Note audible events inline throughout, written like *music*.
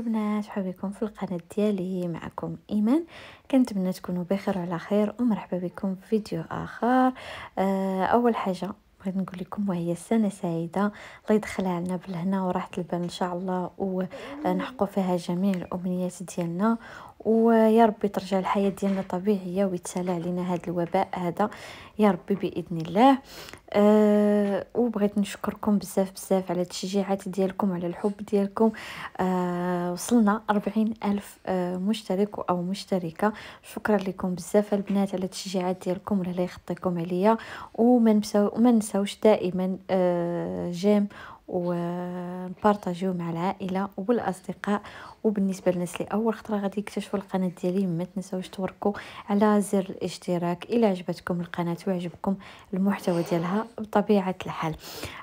البنات مرحبا بكم في القناه ديالي معكم ايمان كنتمنى تكونوا بخير وعلى خير ومرحبا بكم في فيديو اخر آه، اول حاجه بغيت نقول لكم وهي سنه سعيده الله يدخلها علينا بالهنا وراحه البال ان شاء الله ونحققوا فيها جميع الامنيات ديالنا ويا ربي ترجع الحياه ديالنا طبيعيه ويتسالى علينا هذا الوباء هذا يا ربي باذن الله أه وبغيت نشكركم بزاف بزاف على التشجيعات ديالكم على الحب ديالكم أه وصلنا أربعين ألف آه، مشترك أو مشتركة شكرا لكم بزاف البنات على التشجيعات ديالكم ولا يخطيكم عليا وما نساوش دائما آه، جيم ونبارطاجيو مع العائله والاصدقاء وبالنسبه للناس اللي اول خطره غادي يكتشفوا القناه ديالي ما تنساوش توركوا على زر الاشتراك إلى عجبتكم القناه وعجبكم المحتوى ديالها بطبيعه الحال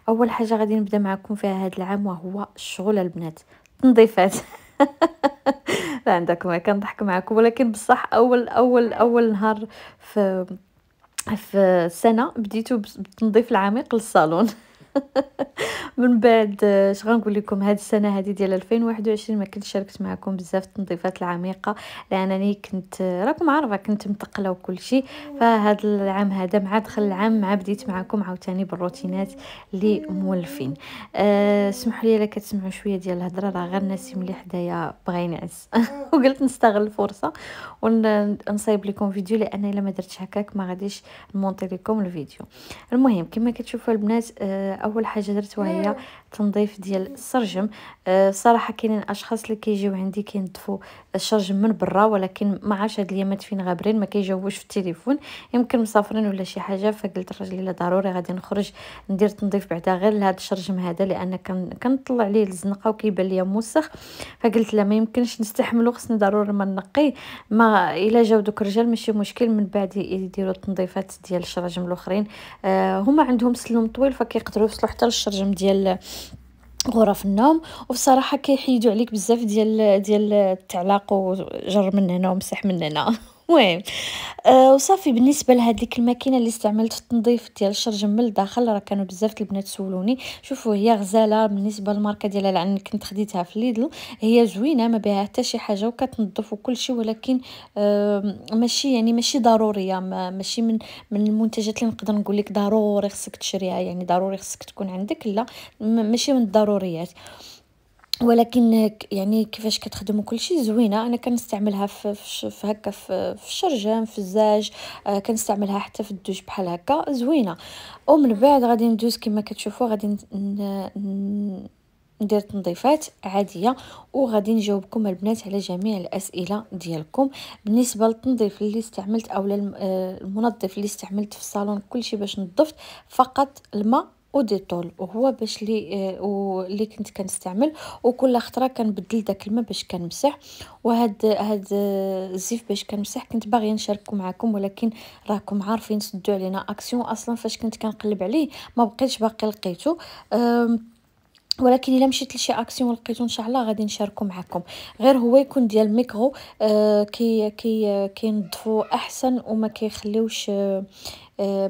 اول حاجه غادي نبدا معكم فيها هذا العام وهو الشغل البنات *laughs* لا عندكم كنضحك معكم ولكن بصح اول اول اول نهار في في السنه بديتو بالتنظيف العميق للصالون *laughs* من بعد آه، اش غنقول لكم هاد السنه هذه ديال 2021 ما كنت شاركت معكم بزاف التنظيفات العميقه لانني كنت آه، راكم عارفه كنت متقله وكل شيء فهاد العام هذا مع دخل العام مع بديت معكم عاوتاني بالروتينات اللي مولفين أه لي الا كتسمعوا شويه ديال الهضره راه غير الناس اللي حدايا بغا ينعس *laughs* وقلت نستغل الفرصه ونصايب لكم فيديو لان الا ما درتش هكاك ما غاديش نمونطي لكم الفيديو المهم كما كتشوفوا البنات أه اول حاجه درت هي نعم. تنظيف ديال السرجم آه، صراحه كاينين اشخاص اللي كيجيو عندي كينظفوا الشرجم من برا ولكن ما عاش هاد اليامات فين غابرين ما كيجاوبوش في التليفون يمكن مسافرين ولا شي حاجه فقلت لراجلي الا ضروري غادي نخرج ندير تنظيف بعدا غير لهاد الشرجم هذا لان كنطلع ليه الزنقه وكيبان ليا موسخ فقلت لا ما يمكنش نستحملو خصني ضروري ما نقيه ما الا جاو دوك الرجال ماشي مشكل من بعد يديروا التنظيفات ديال الشرجم الاخرين آه، هما عندهم سلم طويل فكيقدروا يوصلوا حتى للشرجم ديال غرف النوم وبصراحه كيحيدوا عليك بزاف ديال ديال التعلاق وجر من هنا ومسح من هنا المهم أه وصافي بالنسبه لهذيك الماكينه اللي استعملت في التنظيف ديال الشرجم من الداخل راه كانوا بزاف البنات سولوني شوفوا هي غزاله بالنسبه للماركه ديالها لان كنت خديتها في ليدل هي زوينه ما بها حتى شي حاجه وكتنظف وكل شيء ولكن أه ماشي يعني ماشي ضروريه آه، ما ماشي من من المنتجات اللي نقدر نقول لك ضروري خصك تشريها يعني ضروري خصك تكون عندك لا ماشي من الضروريات أه ولكن يعني كيفاش كتخدم كل شيء زوينه انا كنستعملها في, في هكا في, في الشرجم في الزاج آه، كنستعملها حتى في الدوش بحال هكا زوينه ومن بعد غادي ندوز كما كتشوفوا غادي ندير تنظيفات عاديه وغادي نجاوبكم البنات على جميع الاسئله ديالكم بالنسبه للتنظيف اللي استعملت اولا آه، المنظف اللي استعملت في الصالون كلشي باش نظفت فقط الماء اوديتول وهو باش لي آه، واللي كنت كنستعمل وكل خطره كنبدل داك الماء باش كنمسح وهاد هاد آه، الزيف باش كنمسح كنت باغيه نشاركو معكم ولكن راكم عارفين سدوا علينا اكسيون اصلا فاش كنت كنقلب عليه ما بقيتش باقي آه ولكن الا مشيت لشي اكسيون لقيتو ان شاء الله غادي نشاركو معكم غير هو يكون ديال ميكرو آه كي كي كينظفو احسن وما كيخليوش آه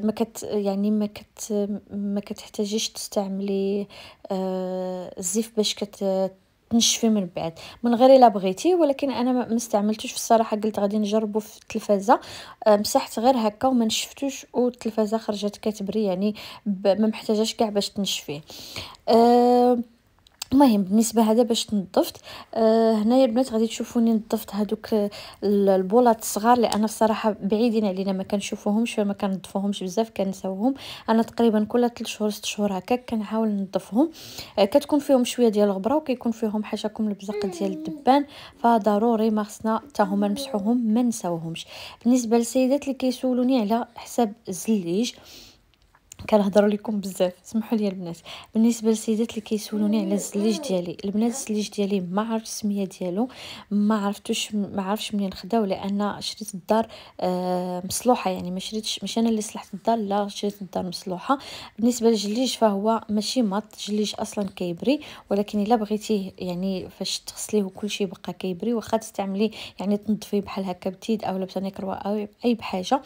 ما كت يعني ما كت ما كتحتاجيش تستعملي آه الزيف باش كت نشفي من بعد من غير الا بغيتي ولكن انا ما استعملتوش في الصراحه قلت غادي نجربه في التلفازه أه، مسحت غير هكا وما نشفتوش والتلفازه خرجت كتبري يعني ما محتاجاش كاع باش تنشفيه أه المهم بالنسبه هذا باش نظفت آه هنايا البنات غادي تشوفوني نظفت هذوك البولات الصغار لان الصراحه بعيدين علينا ما كنشوفوهمش فما كنظفوهمش بزاف كنساوهم انا تقريبا كل 3 شهور 6 شهور هكا كنحاول نظفهم آه كتكون فيهم شويه ديال الغبره وكيكون فيهم حاشاكم البزق ديال الدبان فضروري ما خصنا حتى هما نمسحوهم ما نساوهمش بالنسبه للسيدات اللي كيسولوني على حساب الزليج آه كنهضر لكم بزاف سمحوا لي البنات بالنسبه للسيدات اللي كيسولوني على الزليج ديالي البنات الزليج ديالي ما عرفت السميه ديالو ما عرفتوش ما عرفش منين خداو لان شريت الدار آه مصلوحه يعني ما شريتش مش انا اللي صلحت الدار لا شريت الدار مصلوحه بالنسبه للجليج فهو ماشي مط الجليج اصلا كيبري ولكن الا بغيتيه يعني فاش تغسليه شيء بقى كيبري واخا تستعملي يعني تنظفي بحال هكا بتيد او لبسانيكرو او اي بحاجه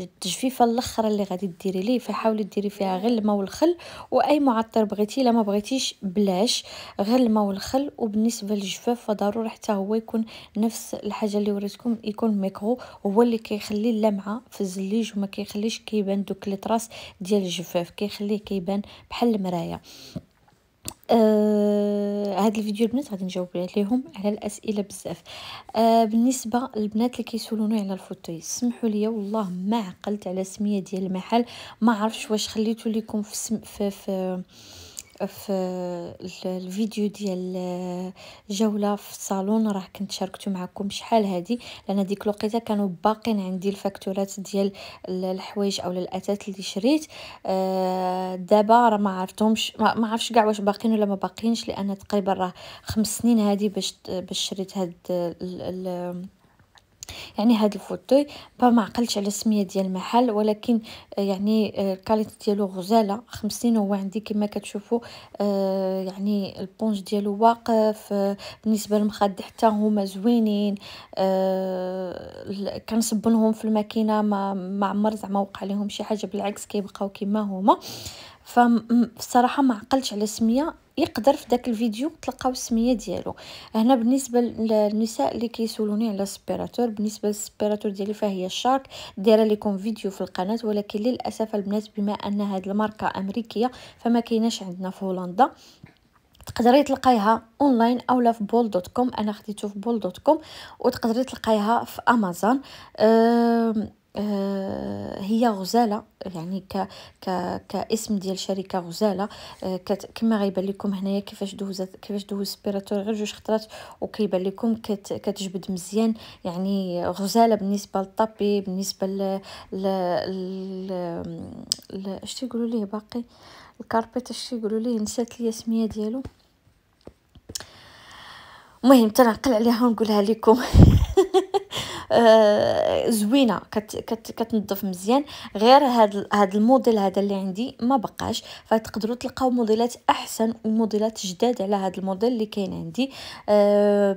التجفيفه الاخرى اللي غادي ديري ليه فحاولي ديري ديري فيها غير الماء والخل واي معطر بغيتي لا ما بغيتيش بلاش غير الماء والخل وبالنسبه للجفاف فضروري حتى هو يكون نفس الحاجه اللي وريتكم يكون ميكرو هو اللي كيخلي اللمعه في الزليج وما كيخليش كيبان دوك لي طراس ديال الجفاف كيخليه كيبان بحال المرايه آه هاد الفيديو البنات غادي نجاوب عليهم على الاسئله بزاف آه بالنسبه للبنات اللي كيسولوني على الفوتوي سمحوا لي والله ما عقلت على السميه ديال المحل ما عرفتش واش خليتو لكم في, في, في في الفيديو ديال آه، جوله في الصالون راه كنت شاركته معكم شحال هادي لان ديك الوقيته كانوا باقين عندي الفاكتورات ديال الحوايج او الاثاث اللي شريت آه، دابا راه ما عرفتهمش ما عرفش كاع واش باقين ولا ما باقينش لان تقريبا راه خمس سنين هادي باش باش شريت هاد يعني هاد الفوتوي با ما عقلتش على السميه ديال المحل ولكن آه، يعني آه، الكاليتي ديالو غزاله خمسين هو عندي كما كتشوفوا آه، يعني البونج ديالو واقف بالنسبه للمخاد حتى هما زوينين كنصبنهم في الماكينه ما ما عمر زعما وقع لهم شي حاجه بالعكس كيبقاو كما هما فالصراحه ما عقلتش على السميه يقدر في داك الفيديو تلقاو السميه ديالو هنا بالنسبه للنساء اللي كيسولوني على سبيراتور بالنسبه للسبيراتور ديالي فهي شارك دايره لكم فيديو في القناه ولكن للاسف البنات بما ان هاد الماركه امريكيه فما كايناش عندنا في هولندا تقدري تلقايها اونلاين اولا في بول دوت كوم انا خديته في بول دوت كوم وتقدري تلقايها في امازون أه آه، هي غزاله يعني ك ك كاسم ديال شركه غزاله آه، كت كما غيبان لكم هنايا كيفاش دوزت كيفاش دوز سبيراتور غير جوج خطرات وكيبان لكم كت كتجبد مزيان يعني غزاله بالنسبه للطابي بالنسبه ل ل اش تيقولوا ليه باقي الكاربيت اش تيقولوا ليه نسات لي السميه ديالو المهم تنعقل عليها ونقولها لكم *laughs* آه زوينه كت كت كتنظف مزيان غير هاد هاد الموديل هذا اللي عندي ما بقاش فتقدروا تلقاو موديلات احسن وموديلات جداد على هاد الموديل اللي كاين عندي آه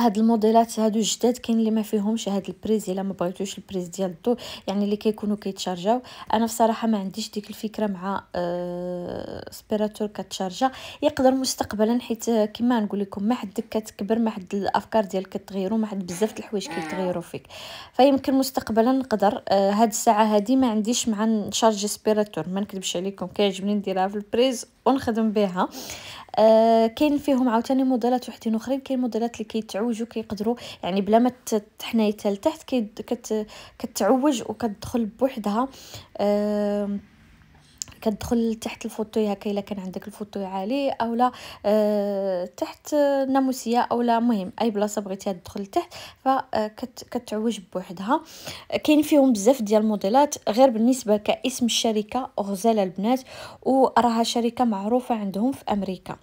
هاد الموديلات هادو جداد كاين اللي ما فيهمش هاد البريز الا ما بغيتوش البريز ديال الضو يعني اللي كيكونوا كيتشارجاو انا بصراحه ما عنديش ديك الفكره مع أه سبيراتور كتشارجا يقدر مستقبلا حيت كما نقول لكم ما حد كتكبر ما حد الافكار ديالك كتغيروا ما حد بزاف د الحوايج كيتغيروا فيك فيمكن مستقبلا نقدر أه هاد الساعه هادي ما عنديش مع نشارجي سبيراتور ما نكذبش عليكم كيعجبني نديرها في البريز ونخدم بها آه كاين فيهم عاوتاني موديلات وحدين اخرين كاين موديلات اللي كيتعوجوا كيقدروا يعني بلا ما تحني لتحت كتعوج وكتدخل بوحدها آه كتدخل تحت الفوتوي هكا الا كان عندك الفوتوي عالي اولا أه تحت ناموسيه اولا مهم اي بلاصه بغيتيها تدخل لتحت فكتعوج آه، بوحدها كاين فيهم بزاف ديال الموديلات غير بالنسبه كاسم الشركه غزاله البنات وراها شركه معروفه عندهم في امريكا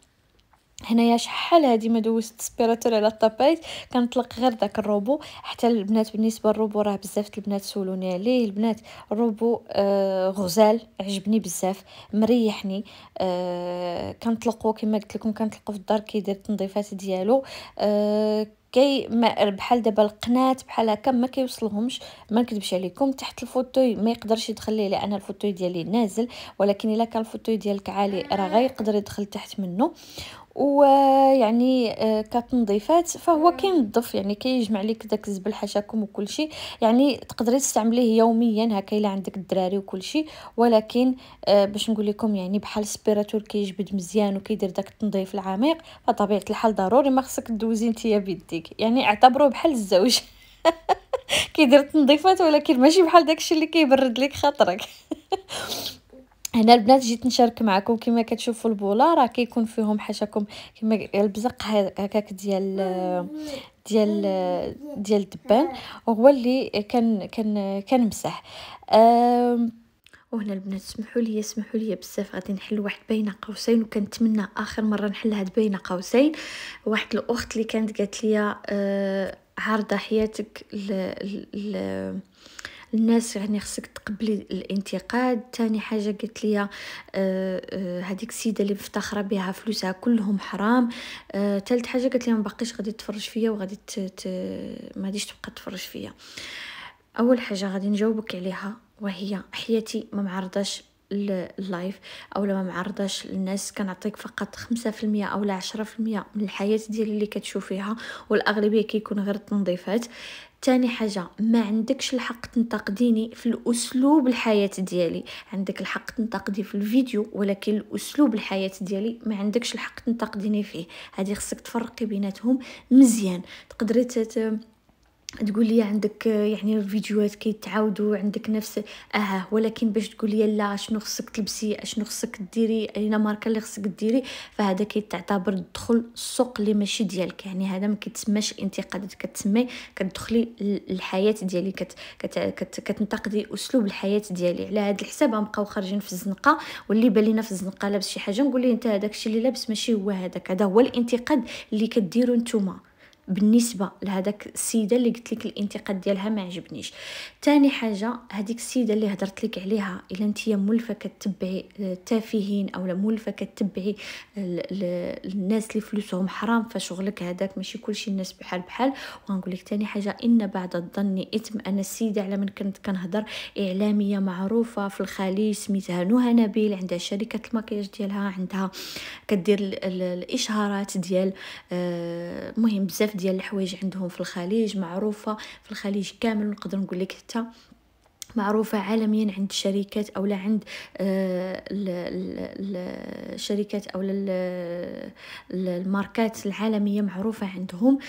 هنايا شحال هادي ما دوزت سبيراتور على الطابيت كنطلق غير داك الروبو حتى البنات بالنسبه للروبو راه بزاف البنات سولوني عليه البنات الروبو آه غزال عجبني بزاف مريحني آه كنطلقو كما قلت لكم كنطلقو في الدار كيدير التنظيفات ديالو آه كي ما بحال دابا القنات بحال هكا ما كيوصلهمش ما نكذبش عليكم تحت الفوتوي ما يقدرش يدخل ليه لان الفوتوي ديالي نازل ولكن الا كان الفوتوي ديالك عالي راه غيقدر يدخل تحت منه ويعني آه، كتنظيفات فهو كينظف يعني كيجمع كي لك داك الزبل حاشاكم وكل شيء يعني تقدري تستعمليه يوميا هكا الا عندك الدراري وكل شيء ولكن آه، باش نقول لكم يعني بحال سبيراتور كيجبد مزيان وكيدير داك التنظيف العميق فطبيعه الحال ضروري ما خصك دوزي انت بيديك زوجك يعني اعتبروه بحال الزوج *laughs* كي درت ولكن ماشي بحال داكشي اللي كيبرد لك خاطرك *laughs* هنا البنات جيت نشارك معكم كما كتشوفوا البوله راه كيكون فيهم حاشاكم كما البزق هكاك ديال ديال ديال الدبان وهو اللي كان كان كنمسح وهنا البنات سمحوا لي سمحوا لي بزاف غادي نحل واحد بين قوسين وكنتمنى اخر مره نحل هاد بين قوسين واحد الاخت اللي كانت قالت لي آه عارضه حياتك ل... ل... الناس يعني خصك تقبلي الانتقاد ثاني حاجه قالت لي هذيك آه، آه، السيده اللي مفتخره بها فلوسها كلهم حرام آه حاجه قالت لي ما باقيش غادي تفرج فيا وغادي ما غاديش تبقى تفرج فيا اول حاجه غادي نجاوبك عليها وهي حياتي ما معرضاش اللايف او ما معرضاش للناس كنعطيك فقط خمسة المية او لا المية من الحياه ديالي اللي كتشوفيها والاغلبيه كيكون غير تنظيفات تاني حاجة ما عندكش الحق تنتقديني في الأسلوب الحياة ديالي عندك الحق تنتقدي في الفيديو ولكن الأسلوب الحياة ديالي ما عندكش الحق تنتقديني فيه هذه خصك تفرقي بيناتهم مزيان تقدري تت... تقول لي عندك يعني الفيديوهات كيتعاودوا عندك نفس اه ولكن باش تقول لي لا شنو خصك تلبسي شنو خصك ديري اين ماركه اللي خصك ديري فهذا كيتعتبر دخول السوق اللي ماشي ديالك يعني هذا ما كيتسماش انتقاد كتسمي كتدخلي الحياه ديالي كت كت كت كتنتقدي اسلوب الحياه ديالي على هذا الحساب غنبقاو خارجين في الزنقه واللي بان لينا في الزنقه لابس شي حاجه نقول ليه انت هذاك الشيء اللي لابس ماشي هو هذاك هذا هو الانتقاد اللي كديروا نتوما بالنسبه لهذاك السيده اللي قلت لك الانتقاد ديالها ما عجبنيش ثاني حاجه هذيك السيده اللي هضرت لك عليها الا انت مولفه كتبعي آه، التافهين اولا مولفه كتبعي الناس اللي فلوسهم حرام فشغلك هذاك ماشي كلشي الناس بحال بحال وغنقول لك ثاني حاجه ان بعد الظن اثم انا السيده على من كنت كنهضر اعلاميه معروفه في الخليج سميتها نهى نبيل عندها شركه المكياج ديالها عندها كدير الاشهارات ديال المهم آه، بزاف ديال الحوايج عندهم في الخليج معروفه في الخليج كامل نقدر نقول لك حتى معروفة عالميا عند الشركات أو لا عند آه، الشركات أو الماركات العالمية معروفة عندهم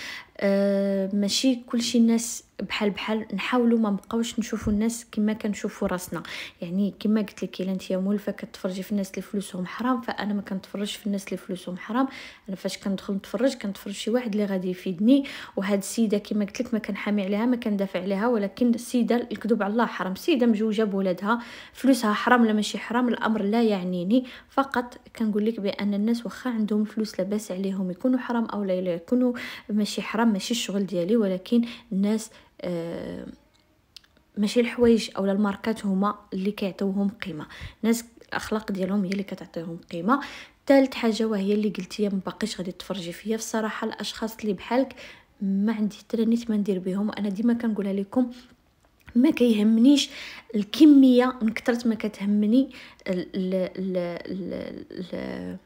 أه ماشي كلشي الناس بحال بحال نحاولوا ما نبقاوش نشوفوا الناس كما كنشوفوا راسنا يعني كما قلت لك الا انت مولفه كتفرجي في الناس اللي فلوسهم حرام فانا ما كنتفرجش في الناس اللي فلوسهم حرام انا فاش كندخل نتفرج كنتفرج شي واحد اللي غادي يفيدني وهاد السيده كما قلت لك ما كنحامي عليها ما كندافع عليها ولكن السيده الكذوب على الله حرام سيده مجوجه بولادها فلوسها حرام ولا ماشي حرام الامر لا يعنيني فقط كنقول لك بان الناس واخا عندهم فلوس لاباس عليهم يكونوا حرام او لا يكونوا ماشي حرام راه ماشي الشغل ديالي ولكن الناس آه ماشي الحوايج اولا الماركات هما اللي كيعطيوهم قيمه الناس الاخلاق ديالهم هي اللي كتعطيهم قيمه ثالث حاجه وهي اللي قلتي ما باقيش غادي تفرجي فيا الصراحه الاشخاص اللي بحالك ما عندي نيت ما ندير بهم انا ديما كنقولها لكم ما كيهمنيش الكميه من كثرت ما كتهمني ال ال ال ال ال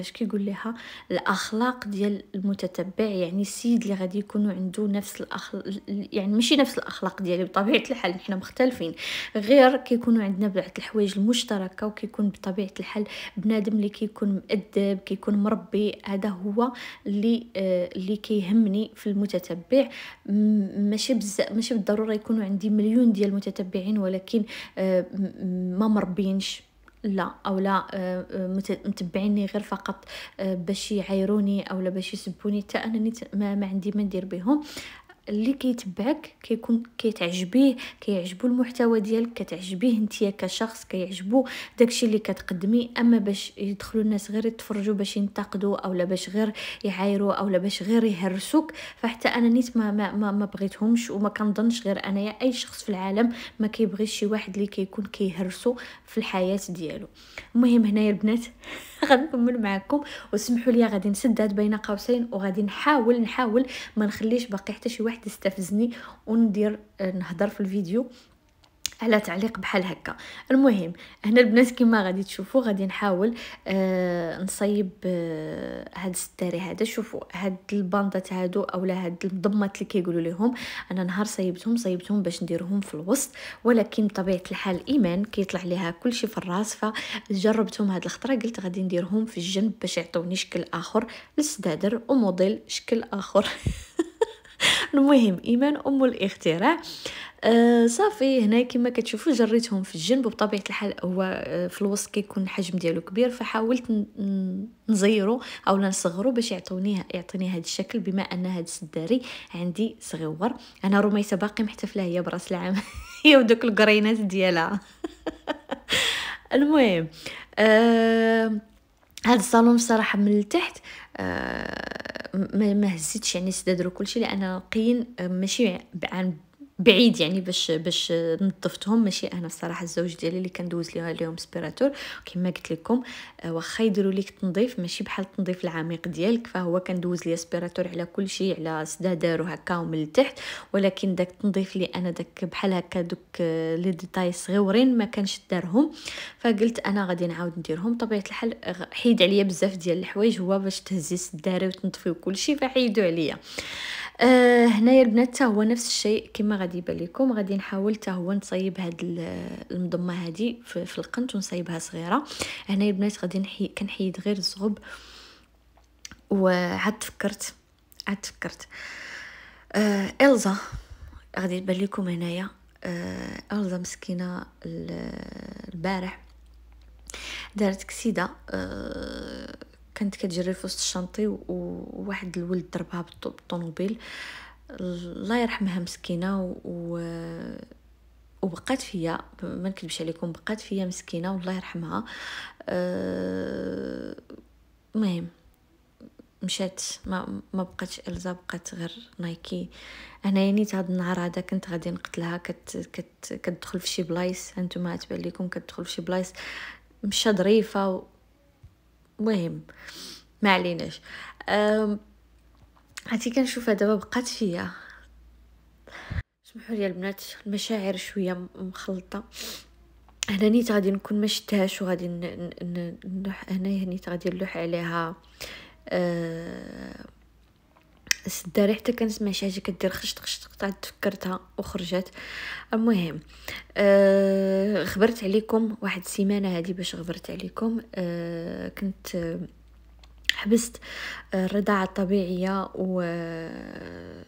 اش كيقول لها الاخلاق ديال المتتبع يعني السيد اللي غادي يكونوا عنده نفس الاخلاق يعني ماشي نفس الاخلاق ديالي بطبيعه الحال حنا مختلفين غير كيكونوا عندنا بعض الحوايج المشتركه وكيكون بطبيعه الحال بنادم اللي كيكون مؤدب كيكون مربي هذا هو اللي آه، اللي كيهمني في المتتبع ماشي بز... ماشي بالضروره يكونوا عندي مليون ديال المتتبعين ولكن آه، ما مربينش لا او لا آه، آه، متبعيني غير فقط آه، باش يعايروني او لا باش يسبوني حتى انني ما, ما عندي ما ندير بهم اللي كيتبعك كيكون كيتعجبيه كيعجبو المحتوى ديالك كتعجبيه انت كشخص كيعجبو داكشي اللي كتقدمي اما باش يدخلوا الناس غير يتفرجوا باش ينتقدوا اولا باش غير يعايروا اولا باش غير يهرسوك فحتى انا نيت ما ما, ما, ما بغيتهمش وما كنظنش غير انايا اي شخص في العالم ما كيبغيش شي واحد اللي كيكون كيهرسو في الحياه ديالو المهم هنايا البنات غنكمل معكم وسمحوا لي غادي نسد هاد بين قوسين وغادي نحاول نحاول ما نخليش باقي حتى شي واحد يستفزني وندير نهضر في الفيديو على تعليق بحال هكا المهم هنا البنات كما غادي تشوفوا غادي نحاول آه نصيب آه هاد الستاري هذا شوفوا هاد الباندات هادو اولا هاد الضمات اللي كيقولوا لهم انا نهار صيبتهم صيبتهم باش نديرهم في الوسط ولكن بطبيعه الحال ايمان كيطلع ليها كلشي في الراس فجربتهم هاد الخطره قلت غادي نديرهم في الجنب باش يعطوني شكل اخر للسدادر وموديل شكل اخر *laughs* المهم ايمان ام الاختراع آه، صافي هنا كما كتشوفوا جريتهم في الجنب وبطبيعه الحال هو آه، في الوسط كيكون الحجم ديالو كبير فحاولت نزيرو اولا نصغرو باش يعطونيه يعطيني هذا الشكل بما ان هذا السداري عندي صغيور انا رميسه باقي محتفله هي براس العام *laughs* هي ودوك القرينات ديالها *laughs* المهم آه هاد الصالون بصراحه من التحت آه، ما هزيتش يعني سداد كلشي لان القين آه، ماشي عن بعيد يعني باش باش نظفتهم ماشي انا الصراحه الزوج ديالي اللي كندوز ليها اليوم سبيراتور كما قلت لكم آه، واخا يديروا ليك تنظيف ماشي بحال التنظيف العميق ديالك فهو كندوز ليا سبيراتور على كل شيء على سدا دارو هكا ومن التحت ولكن داك التنظيف اللي انا داك بحال هكا دوك آه، لي ديتاي صغيورين ما كانش دارهم فقلت انا غادي نعاود نديرهم طبيعه الحال حيد عليا بزاف ديال الحوايج هو باش تهزي سداري وتنطفي وكل شيء فحيدو عليا آه هنايا البنات هو نفس الشيء كما غادي يبان لكم غادي نحاول حتى هو نصايب هاد المضمه هادي في, القنت ونصايبها صغيره هنايا البنات غادي نحي كنحيد غير الزغب وعاد فكرت عاد فكرت آه الزا غادي يبان لكم هنايا آه الزا مسكينه البارح دارت كسيده آه كانت كتجري في وسط الشنطي وواحد الولد ضربها بالطوموبيل الله يرحمها مسكينه و وبقات فيا ما نكذبش عليكم بقات فيا مسكينه والله يرحمها أه، المهم أه مشات ما ما بقاتش الزا بقات غير نايكي انا نيت هاد النهار هذا كنت غادي نقتلها كت كت كتدخل في شي بلايص انتما تبان لكم كتدخل في شي بلايص مشى ظريفه مهم ما عليناش هاتي كنشوفها دابا بقات فيا سمحوا لي البنات المشاعر شويه مخلطه هنا نيت غادي نكون ما شتهاش وغادي نلوح هنا نيت غادي نلوح عليها أه السداري حتى كنسمع شي حاجه كدير خشط خشط قطعت تفكرتها وخرجت المهم أه خبرت عليكم واحد السيمانه هذه باش غبرت عليكم أه كنت آه، حبست آه، الرضاعة الطبيعية و آه،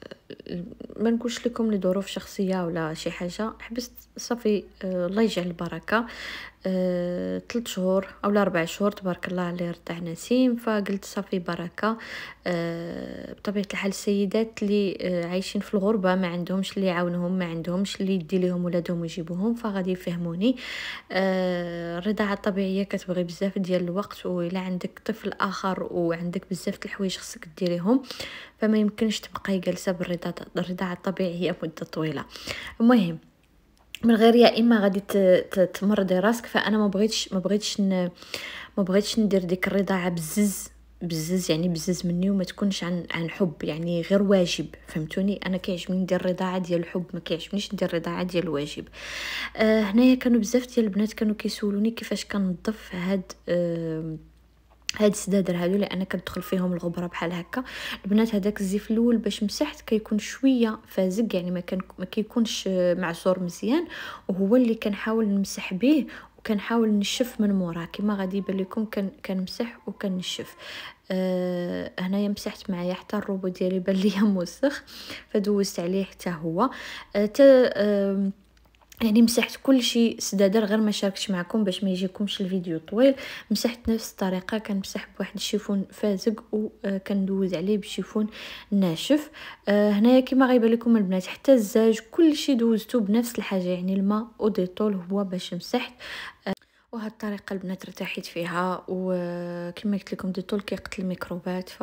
ما نقولش لكم لظروف شخصيه ولا شي حاجه حبست صافي آه، الله يجعل البركه ثلاث آه، شهور او اربع شهور تبارك الله على رضع نسيم فقلت صافي بركه آه، بطبيعه الحال السيدات اللي عايشين في الغربه ما عندهمش اللي يعاونهم ما عندهمش اللي يدي لهم ولادهم ويجيبوهم فغادي يفهموني الرضاعه الطبيعيه كتبغي بزاف ديال الوقت ولا عندك طفل اخر وعندك بزاف د الحوايج خصك ديريهم فما يمكنش تبقاي جالسه بالرضاعه الرضاعه الطبيعي هي مده طويله المهم من غير يا اما غادي تمرضي راسك فانا ما بغيتش ما بغيتش ما بغيتش ندير ديك الرضاعه بزز بزز يعني بزز مني وما تكونش عن عن حب يعني غير واجب فهمتوني انا كيعجبني ندير الرضاعه ديال الحب ما كيعجبنيش ندير الرضاعه ديال الواجب آه هنايا كانوا بزاف ديال البنات كانوا كيسولوني كيفاش كنظف هاد آه هاد السدادر هادو لان كتدخل فيهم الغبره بحال هكا البنات هذاك الزيف الاول باش مسحت كيكون شويه فازق يعني ما, كان ما كيكونش معصور مزيان وهو اللي كنحاول نمسح به وكنحاول نشف من موراه كما غادي يبان لكم كنمسح وكنشف أه هنايا مسحت معايا حتى الروبو ديالي بان ليا موسخ فدوزت عليه حتى هو أه يعني مسحت كل شيء سدادر غير ما شاركتش معكم باش ما يجيكمش الفيديو طويل مسحت نفس الطريقه كنمسح بواحد الشيفون فازق وكندوز آه، عليه بشيفون ناشف آه هنايا كما غيبان لكم البنات حتى الزاج كل شيء دوزته بنفس الحاجه يعني الماء وديتول هو باش مسحت آه وهاد الطريقه البنات ارتاحيت فيها وكما آه، قلت لكم ديتول كيقتل الميكروبات ف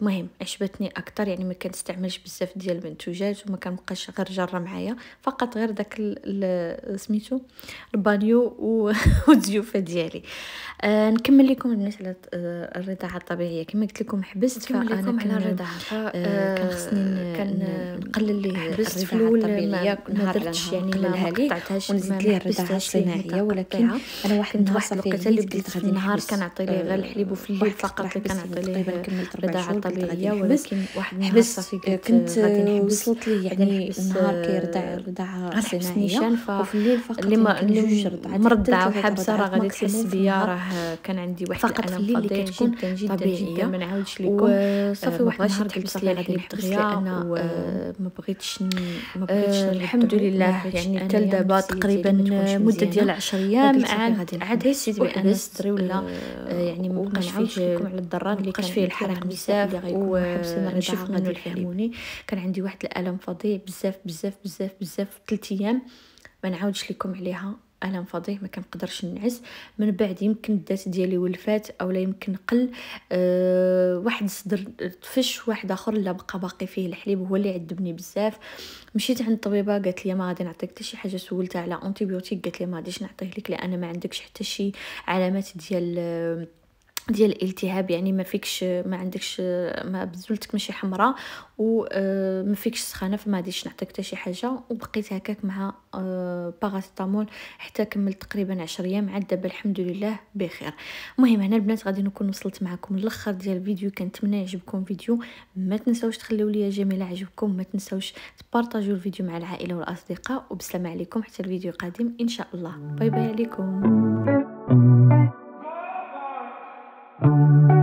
المهم عجبتني اكثر يعني ما كنستعملش بزاف ديال المنتوجات وما كنبقاش غير جره معايا فقط غير داك سميتو البانيو *laughs* والزيوفه ديالي آه نكمل لكم الناس آه، على الرضاعه الطبيعيه كما قلت لكم حبست فانا على الرضاعه آه، كان آه، خصني نقلل ليه حبست في الاول ما درتش يعني ما قطعتهاش ونزيد ليه الرضاعه الصناعيه ولكن انا واحد النهار الوقت اللي بديت غادي نهار كنعطي ليه غير الحليب وفي الليل فقط كنعطي ليه الرضاعه طبيعيه ولكن واحد حبست آه، كنت آه، وصلت لي يعني النهار كيرضع رضاعه صناعيه وفي الليل فقط اللي ما مرضعه وحابسه راه غادي تحس بيا راه كان عندي واحد فقط في الليل اللي كتكون جدا جدا طبيعيه ما نعاودش لكم وصافي آه، واحد النهار قلت لي غادي نحبس لان ما بغيتش ما بغيتش الحمد لله يعني حتى دابا تقريبا مده ديال 10 ايام عاد عاد حسيت بان ولا يعني ما بقاش فيه على الضرر اللي كان فيه الحرق بزاف ونشوف غادي يفهموني كان عندي واحد الالم فظيع بزاف بزاف بزاف بزاف ثلاث ايام ما نعاودش لكم عليها الم فظيع ما كنقدرش نعس من بعد يمكن الدات ديالي ولفات او لا يمكن قل أه واحد صدر طفش واحد اخر لا بقى باقي فيه الحليب هو اللي عذبني بزاف مشيت عند الطبيبه قالت لي ما غادي نعطيك حتى شي حاجه سولتها على انتيبيوتيك قالت لي ما غاديش نعطيه لك لان ما عندكش حتى شي علامات ديال آه، ديال الالتهاب يعني ما فيكش ما عندكش ما بزولتك ماشي حمراء وما آه، فيكش سخانه فما غاديش نعطيك حتى شي حاجه وبقيت هكاك مع آه، باراسيتامول حتى كملت تقريبا 10 ايام عاد دابا الحمد لله بخير المهم هنا البنات غادي نكون وصلت معكم للاخر ديال الفيديو كنتمنى يعجبكم الفيديو ما تنساوش تخليو ليا جميله عجبكم ما تنساوش تبارطاجيو الفيديو مع العائله والاصدقاء وبسلامه عليكم حتى الفيديو القادم ان شاء الله باي باي عليكم Thank you.